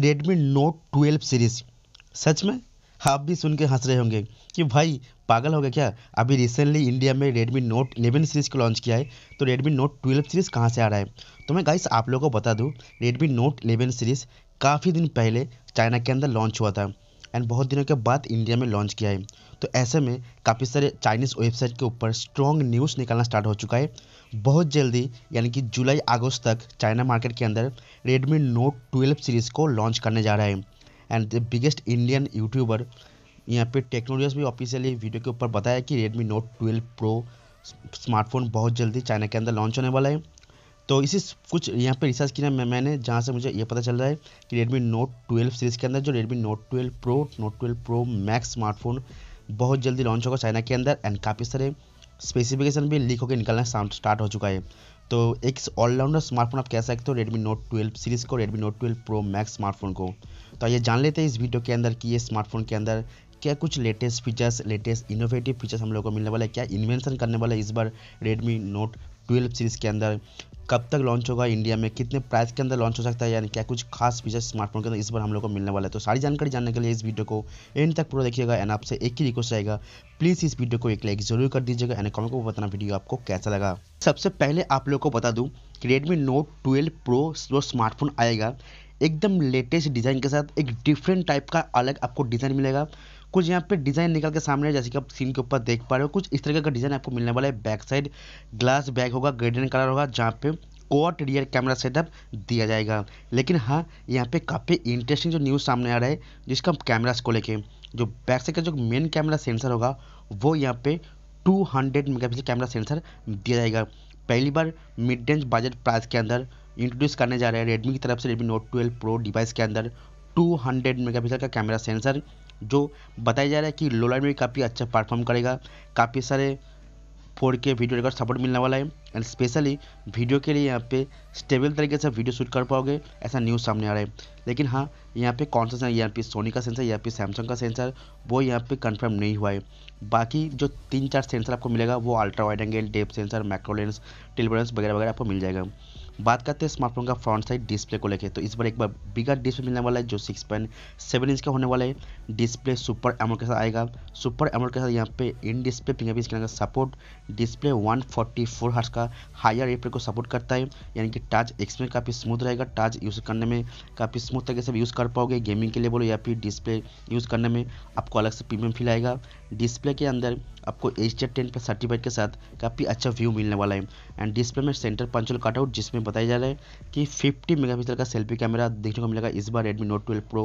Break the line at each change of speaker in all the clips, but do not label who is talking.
Redmi note twelve series सच में आप भी सुन के हंस रहे होंगे कि भाई पागल हो गया क्या अभी रिसेंटली इंडिया में रेडमी नोट 11 सीरीज़ को लॉन्च किया है तो रेडमी नोट 12 सीरीज़ कहाँ से आ रहा है तो मैं गाइस आप लोगों को बता दूँ रेडमी नोट 11 सीरीज़ काफ़ी दिन पहले चाइना के अंदर लॉन्च हुआ था एंड बहुत दिनों के बाद इंडिया में लॉन्च किया है तो ऐसे में काफ़ी सारे चाइनीज़ वेबसाइट के ऊपर स्ट्रॉन्ग न्यूज़ निकालना स्टार्ट हो चुका है बहुत जल्दी यानी कि जुलाई अगस्त तक चाइना मार्केट के अंदर रेडमी नोट ट्वेल्व सीरीज़ को लॉन्च करने जा रहा है and the biggest Indian YouTuber यहाँ पे टेक्नोलॉजी भी ऑफिशियली वीडियो के ऊपर बताया कि Redmi note twelve pro smartphone बहुत जल्दी चाइना के अंदर लॉन्च होने वाला है तो इसी कुछ यहाँ पे रिसर्च किया मैं, मैंने जहाँ से मुझे ये पता चल रहा है कि रेडमी नोट 12 सीरीज़ के अंदर जो Redmi note 12 pro note 12 pro max smartphone बहुत जल्दी लॉन्च होगा चाइना के अंदर एंड काफ़ी सारे स्पेसिफिकेशन भी लीक होकर निकलना स्टार्ट हो चुका है तो एक ऑलराउंडर स्मार्टफोन आप कह सकते हो रेडमी नोट ट्वेल्व सीरीज़ को Redmi note twelve pro max smartphone को तो आइए जान लेते हैं इस वीडियो के अंदर कि ये स्मार्टफोन के अंदर क्या कुछ latest features latest innovative features हम लोग को मिलने वाला है क्या इन्वेंशन करने वाला है इस बार रेडमी नोट ट्वेल्व सीरीज़ के अंदर कब तक लॉन्च होगा इंडिया में कितने प्राइस के अंदर लॉन्च हो सकता है यानी क्या कुछ खास फीचर्स स्मार्टफोन के अंदर इस बार हम लोग को मिलने वाला है तो सारी जानकारी जानने के लिए इस वीडियो को एंड तक पूरा देखिएगा एंड आपसे एक ही रिक्वेस्ट रहेगा प्लीज़ इस वीडियो को एक लाइक जरूर कर दीजिएगा एंड कमेंट को बताना वीडियो आपको कैसा लगा सबसे पहले आप लोग को बता दूँ कि रेडमी नोट ट्वेल्व प्रो जो स्मार्टफोन आएगा एकदम लेटेस्ट डिज़ाइन के साथ एक डिफरेंट टाइप का अलग आपको डिज़ाइन मिलेगा कुछ यहाँ पे डिज़ाइन निकल के सामने जैसे कि आप सीन के ऊपर देख पा रहे हो कुछ इस तरीके का डिज़ाइन आपको मिलने वाला है बैक साइड ग्लास बैग होगा ग्रेडन कलर होगा जहाँ पे क्वाड रियर कैमरा सेटअप दिया जाएगा लेकिन हाँ यहाँ पे काफ़ी इंटरेस्टिंग जो न्यूज़ सामने आ रहा है जिसका कैमरास को लेके जो बैक साइड का जो मेन कैमरा सेंसर होगा वो यहाँ पे 200 मेगापिक्सल कैमरा सेंसर दिया जाएगा पहली बार मिड रेंज बजट प्राइस के अंदर इंट्रोड्यूस करने जा रहे हैं रेडमी की तरफ से Redmi note twelve pro device के अंदर 200 मेगापिक्सल का कैमरा सेंसर जो बताया जा रहा है कि लोलाइट में काफ़ी अच्छा परफॉर्म करेगा काफ़ी सारे फोर के वीडियो रिकॉर्ड सपोर्ट मिलने वाला है एंड स्पेशली वीडियो के लिए यहाँ पे स्टेबल तरीके से वीडियो शूट कर पाओगे ऐसा न्यूज़ सामने आ रहा है लेकिन हाँ यहाँ पे कौन सा सेंसर यहाँ पे सोनी का सेंसर यहाँ पे सैमसंग का सेंसर वो यहाँ पे कंफर्म नहीं हुआ है बाकी जो तीन चार सेंसर आपको मिलेगा वो ultra wide angle depth sensor micro lens टिलबरेंस वगैरह वगैरह आपको मिल जाएगा बात करते हैं स्मार्टफोन का फ्रंट साइड डिस्प्ले को लेकर तो इस बार एक बार बिगर डिस्प्ले मिलने वाला है जो सिक्स पॉइंट सेवन इंच का होने वाला है डिस्प्ले सुपर एमोल के साथ आएगा सुपर एमोल के साथ यहाँ पे इन डिस्प्ले फिंगरप्रिंट स्कैनर का support display one forty four का हायर रिफ्रेश को सपोर्ट करता है यानी कि टच एक्सपीरियंस काफ़ी स्मूथ रहेगा टच यूज़ करने में काफ़ी स्मूथ तरीके से यूज़ कर पाओगे गेमिंग के लिए बोलो या फिर डिस्प्ले यूज़ करने में आपको अलग से प्रीमियम फील आएगा डिस्प्ले के अंदर आपको एच टेन पर सर्टिफाइड के साथ काफ़ी अच्छा व्यू मिलने वाला है एंड डिस्प्ले में सेंटर पंचल कटआउट जिसमें में बताया जा रहा है कि 50 मेगापिक्सल का सेल्फी कैमरा देखने को मिलेगा इस बार रेडमी नोट 12 प्रो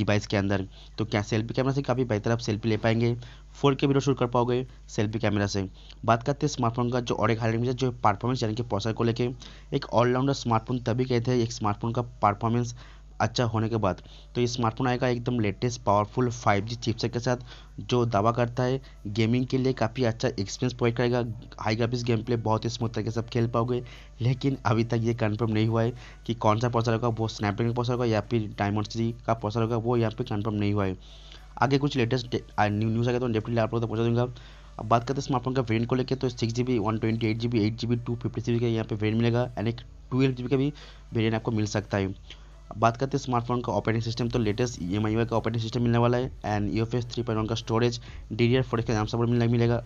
डिवाइस के अंदर तो क्या सेल्फी कैमरा से काफ़ी बेहतर आप सेल्फी ले पाएंगे फोर के वीडियो शूट कर पाओगे सेल्फी कैमरा से बात करते हैं स्मार्टफोन का जो और एक हाईलाइट जो परफॉर्मेंस यानी कि प्रोसेसर को लेकर एक ऑलराउंडर स्मार्टफोन तभी कहते हैं एक स्मार्टफोन का परफॉर्मेंस अच्छा होने के बाद तो ये स्मार्टफोन आएगा एकदम लेटेस्ट पावरफुल 5G चिपसेट के साथ जो दावा करता है गेमिंग के लिए काफ़ी अच्छा एक्सपीरियंस प्रोवाइड करेगा हाई ग्राफिक्स गेम प्ले बहुत ही स्मूथ तरीके से आप खेल पाओगे लेकिन अभी तक ये कन्फर्म नहीं हुआ है कि कौन सा प्रोसेसर होगा वो स्नैपड्रैगन प्रोसेसर होगा या फिर डायमंड थ्री का प्रोसेसर होगा वो यहाँ पर कन्फर्म नहीं हुआ है आगे कुछ लेटेस्ट न्यूज़ आएगा तो डेफिनेटली आप लोग तक पहुँचा दूंगा अब बात करते हैं स्मार्टफोन का वेरियंट को लेकर तो six G B one twenty eight G B eight G B two fifty C B का यहाँ पे वेरियंट मिलेगा एंड एक ट्वेल्व जी बी का भी वेरियंट आपको मिल सकता है बात करते हैं स्मार्टफोन का ऑपरेटिंग सिस्टम तो लेटेस्ट ई एम आई का ऑपरेटिंग सिस्टम मिलने वाला है and U F S three point one का storage D D R four का नाम सपोर्ट मिलेगा मिलेगा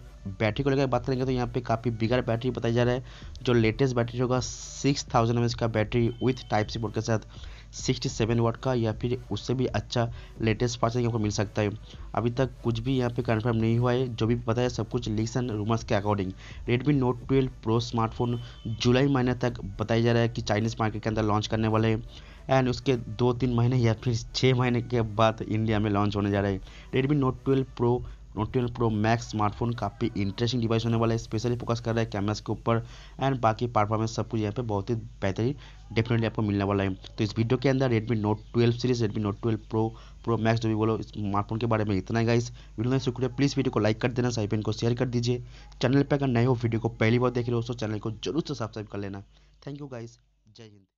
बैटरी को लेकर बात करेंगे तो यहाँ पे काफ़ी बिगड़ बैटरी बताया जा रहा है जो लेटेस्ट बैटरी होगा सिक्स थाउजेंड एम एच का battery with type C board के साथ सिक्सटी सेवन वाट का या फिर उससे भी अच्छा लेटेस्ट पार्सल यहाँ पर मिल सकता है अभी तक कुछ भी यहाँ पे कन्फर्म नहीं हुआ है जो भी पता है सब कुछ लीक्स एंड रूमर्स के according Redmi note twelve pro smartphone जुलाई महीने तक बताया जा रहा है कि चाइनीज़ मार्केट के अंदर लॉन्च करने वाले हैं एंड उसके दो तीन महीने या फिर छः महीने के बाद इंडिया में लॉन्च होने जा रहा है Redmi note twelve pro note twelve pro max smartphone काफ़ी इंटरेस्टिंग डिवाइस होने वाला है स्पेशली फोकस कर रहा है कैमरास के ऊपर एंड बाकी परफॉर्मेंस सब कुछ यहाँ पे बहुत ही बेहतरीन डेफिनेटली आपको मिलने वाला है तो इस वीडियो के अंदर Redmi note twelve series Redmi note twelve pro pro max जो भी बोलो स्मार्टफोन के बारे में इतना है इस वीडियो में शुक्रिया प्लीज़ वीडियो को लाइक कर देना साहब को शेयर कर दीजिए चैनल पर अगर नए हो वीडियो को पहली बार देख रहे हो तो चैनल को जरूर से सब्सक्राइब कर लेना थैंक यू गाइस जय हिंद